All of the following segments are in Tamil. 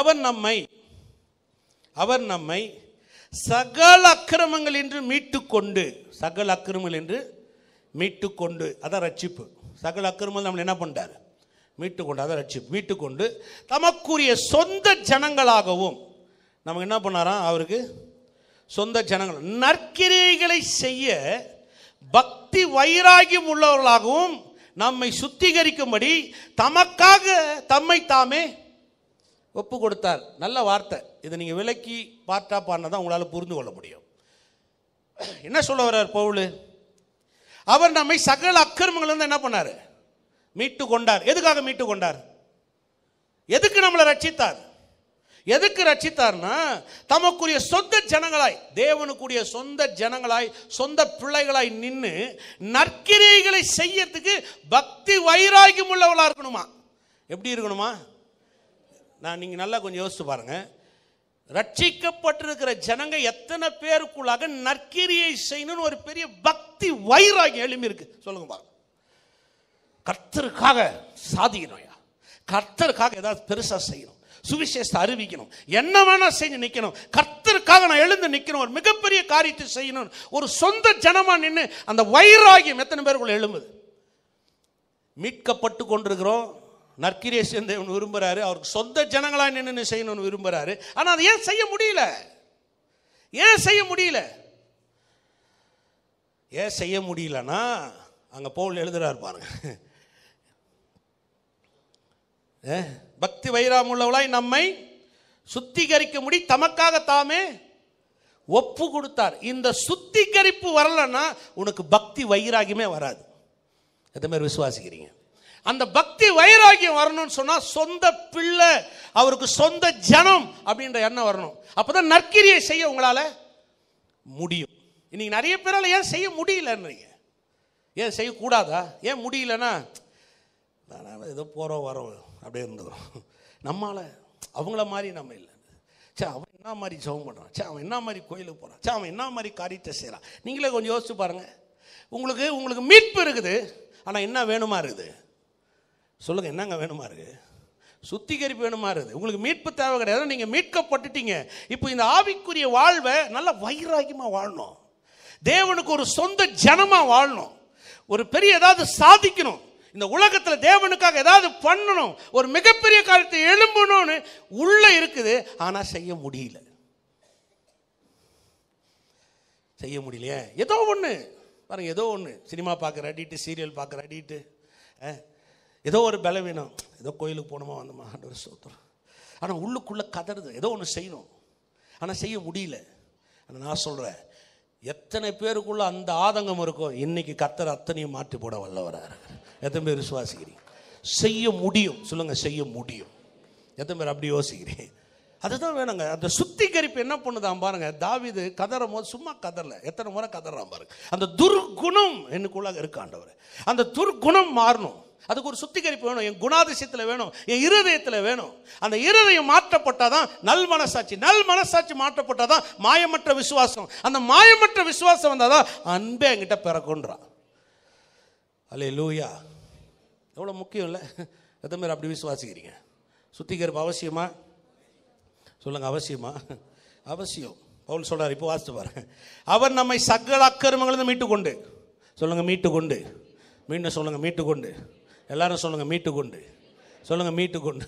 அவர் நம்மை அவர் நம்மை சகல அக்கிரமங்கள் என்று மீட்டு கொண்டு சகல அக்கிரமங்கள் என்று மீட்டு கொண்டு அதான் ரட்சிப்பு சகல அக்கிரமங்கள் நம்மளை என்ன பண்ணுறார் மீட்டு கொண்டு அதான் ரட்சிப்பு மீட்டு கொண்டு தமக்குரிய சொந்த ஜனங்களாகவும் நமக்கு என்ன பண்ணாராம் அவருக்கு சொந்த ஜனங்கள் நற்கிரியைகளை செய்ய பக்தி வைராகியம் உள்ளவர்களாகவும் நம்மை சுத்திகரிக்கும்படி தமக்காக தம்மை தாமே ஒப்பு கொடுத்தார் நல்ல வார்த்தை இதை நீங்கள் விலக்கி பார்த்தா பாடினா தான் உங்களால் புரிந்து கொள்ள முடியும் என்ன சொல்ல வர்றார் பவுலு அவர் நம்மை சகல அக்கிரமங்கள்லேருந்து என்ன பண்ணார் மீட்டு கொண்டார் எதுக்காக மீட்டு கொண்டார் எதுக்கு நம்மளை ரட்சித்தார் எதுக்கு ரட்சித்தார்னா தமக்குரிய சொந்த ஜனங்களாய் தேவனுக்குரிய சொந்த ஜனங்களாய் சொந்த பிள்ளைகளாய் நின்று நற்கிரைகளை செய்யறதுக்கு பக்தி வைராகியம் உள்ளவளாக இருக்கணுமா எப்படி இருக்கணுமா நான் நீங்கள் நல்லா கொஞ்சம் யோசித்து பாருங்கள் ரட்சிக்கப்பட்டிருக்கிற ஜனங்க எத்தனை பேருக்குள்ளாக நற்கிரியை செய்யணும்னு ஒரு பெரிய பக்தி வைராகியம் எழுமி இருக்கு சொல்லுங்க பாருங்க கர்த்தருக்காக சாதிக்கணும்யா கர்த்தருக்காக ஏதாவது பெருசாக செய்யணும் சுவிசேஷத்தை அறிவிக்கணும் என்ன வேணா செஞ்சு நிற்கணும் கர்த்தருக்காக நான் எழுந்து நிற்கணும் ஒரு மிகப்பெரிய காரியத்தை செய்யணும் ஒரு சொந்த ஜனமாக நின்று அந்த வைராகியம் எத்தனை பேருக்குள்ள எழும்புது மீட்கப்பட்டு கொண்டிருக்கிறோம் நற்கிரியேசன் தேவன் விரும்புகிறாரு அவருக்கு சொந்த ஜனங்களாக நின்று செய்யணும்னு விரும்புகிறாரு ஆனால் அதை ஏன் செய்ய முடியல ஏன் செய்ய முடியல ஏன் செய்ய முடியலன்னா அங்கே போல் எழுதுகிறார் பாருங்க பக்தி வைராம் உள்ளவளாய் நம்மை சுத்திகரிக்க முடி தமக்காக தாமே ஒப்பு கொடுத்தார் இந்த சுத்திகரிப்பு வரலன்னா உனக்கு பக்தி வைராகியமே வராது எந்த மாதிரி விசுவாசிக்கிறீங்க அந்த பக்தி வைராகியம் வரணும்னு சொன்னால் சொந்த பிள்ளை அவருக்கு சொந்த ஜனம் அப்படின்ற எண்ணம் வரணும் அப்பதான் நற்கிரியை செய்ய உங்களால் முடியும் இன்னைக்கு நிறைய பேரால் ஏன் செய்ய முடியலன்றீங்க ஏன் செய்யக்கூடாதா ஏன் முடியலன்னா ஏதோ போகிறோம் வரோம் அப்படியே இருந்துக்கிறோம் நம்மளால் அவங்கள மாதிரி நம்ம இல்லை சே அவன் என்ன மாதிரி ஜெபம் பண்ணுறான் சே அவன் என்ன மாதிரி கோயிலுக்கு போகிறான் சே அவன் என்ன மாதிரி காரியத்தை செய்கிறான் நீங்களே கொஞ்சம் யோசிச்சு பாருங்கள் உங்களுக்கு உங்களுக்கு மீட்பு இருக்குது ஆனால் என்ன வேணுமா இருக்குது சொல்லுங்கள் என்னங்க வேணுமா இருக்குது சுத்திகரிப்பு வேணுமா இருக்குது உங்களுக்கு மீட்பு தேவை கிடையாது நீங்கள் மீட்கப்பட்டுட்டீங்க இப்போ இந்த ஆவிக்குரிய வாழ்வை நல்லா வைராக்கியமாக வாழணும் தேவனுக்கு ஒரு சொந்த ஜனமாக வாழணும் ஒரு பெரிய ஏதாவது சாதிக்கணும் இந்த உலகத்தில் தேவனுக்காக ஏதாவது பண்ணணும் ஒரு மிகப்பெரிய காலத்தை எழும்பணும்னு உள்ளே இருக்குது ஆனால் செய்ய முடியல செய்ய முடியலையே ஏதோ ஒன்று பாருங்கள் ஏதோ ஒன்று சினிமா பார்க்குற அடிட்டு சீரியல் பார்க்குற அடிட்டு ஏதோ ஒரு பலவீனம் ஏதோ கோயிலுக்கு போகணுமா வந்தோமா ஆண்டவர் சோத்திரம் ஆனால் உள்ளுக்குள்ளே கதறுது ஏதோ ஒன்று செய்யணும் ஆனால் செய்ய முடியல ஆனால் நான் சொல்கிறேன் எத்தனை பேருக்குள்ளே அந்த ஆதங்கம் இருக்கும் இன்றைக்கி கத்தரை அத்தனையும் மாற்றி போட வல்லவராக இருக்கிறார் எத்தனை பேர் விசுவாசிக்கிறீங்க செய்ய முடியும் சொல்லுங்கள் செய்ய முடியும் எத்தனை பேர் அப்படி யோசிக்கிறேன் அதுதான் வேணுங்க அந்த சுத்திகரிப்பு என்ன பண்ணுதான் பாருங்க தாவிது கதறும் போது சும்மா கதறல எத்தனை முறை கதறான் பாருங்க அந்த துர்குணம் என்னக்குள்ளாக இருக்காண்டவர் அந்த துர்குணம் மாறணும் அதுக்கு ஒரு சுத்திகரிப்பு வேணும் என் குணாதிசயத்தில் வேணும் என் இருதயத்தில் வேணும் அந்த இருதயம் மாற்றப்பட்டால் தான் நல் மனசாட்சி நல் மனசாட்சி மாற்றப்பட்டால் தான் மாயமற்ற விசுவாசம் அந்த மாயமற்ற விசுவாசம் வந்தால் தான் அன்பே என்கிட்ட பிறக்குன்றான் அல்லே லூயா எவ்வளோ முக்கியம் இல்லை எத்தனை பேர் அப்படி விசுவாசிக்கிறீங்க சுத்திகரிப்பு அவசியமா சொல்லுங்கள் அவசியமா அவசியம் பவுல் சொல்கிறார் இப்போ வாசித்து பாரு அவர் நம்மை சகல அக்கிரமங்களிலிருந்து மீட்டு கொண்டு சொல்லுங்கள் மீட்டு கொண்டு மீண்டும் சொல்லுங்கள் மீட்டு கொண்டு எல்லாரும் சொல்லுங்கள் மீட்டு கொண்டு சொல்லுங்கள் மீட்டு கொண்டு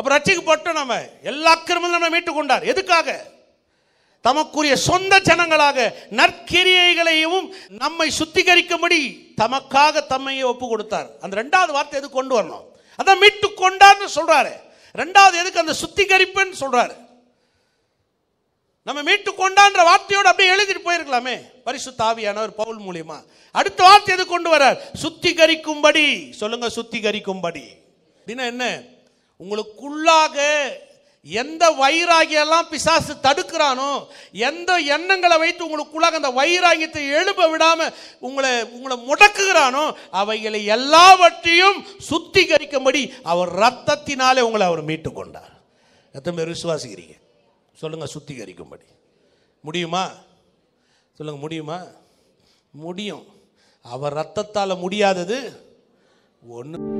அப்போ போட்டோம் நம்ம எல்லா கிருமிலும் நம்ம மீட்டு கொண்டார் எதுக்காக தமக்குரிய சொந்த ஜனங்களாக நற்கிரியைகளையும் நம்மை சுத்திகரிக்கும்படி தமக்காக தம்மையை ஒப்பு கொடுத்தார் அந்த ரெண்டாவது வார்த்தை எது கொண்டு வரணும் அதான் மீட்டு கொண்டார்னு சொல்கிறாரு ரெண்டாவது எதுக்கு அந்த சுத்திகரிப்புன்னு சொல்கிறாரு நம்ம மீட்டு கொண்டான்ற வார்த்தையோடு அப்படியே எழுதிட்டு போயிருக்கலாமே பரிசு தாவியானவர் பவுல் மூலியமா அடுத்த வார்த்தை எது கொண்டு வரார் சுத்திகரிக்கும்படி சொல்லுங்க சுத்திகரிக்கும்படி அப்படின்னா என்ன உங்களுக்குள்ளாக எந்த வைராகியெல்லாம் பிசாசு தடுக்கிறானோ எந்த எண்ணங்களை வைத்து உங்களுக்குள்ளாக அந்த வைராகியத்தை எழுப்ப விடாம உங்களை உங்களை முடக்குகிறானோ அவைகளை எல்லாவற்றையும் சுத்திகரிக்கும்படி அவர் ரத்தத்தினாலே உங்களை அவர் மீட்டு கொண்டார் எத்தனை பேர் விசுவாசிக்கிறீங்க சொல்லுங்கள் சுத்திகரிக்கும்படி முடியுமா சொல்லுங்கள் முடியுமா முடியும் அவர் ரத்தத்தால் முடியாதது ஒன்று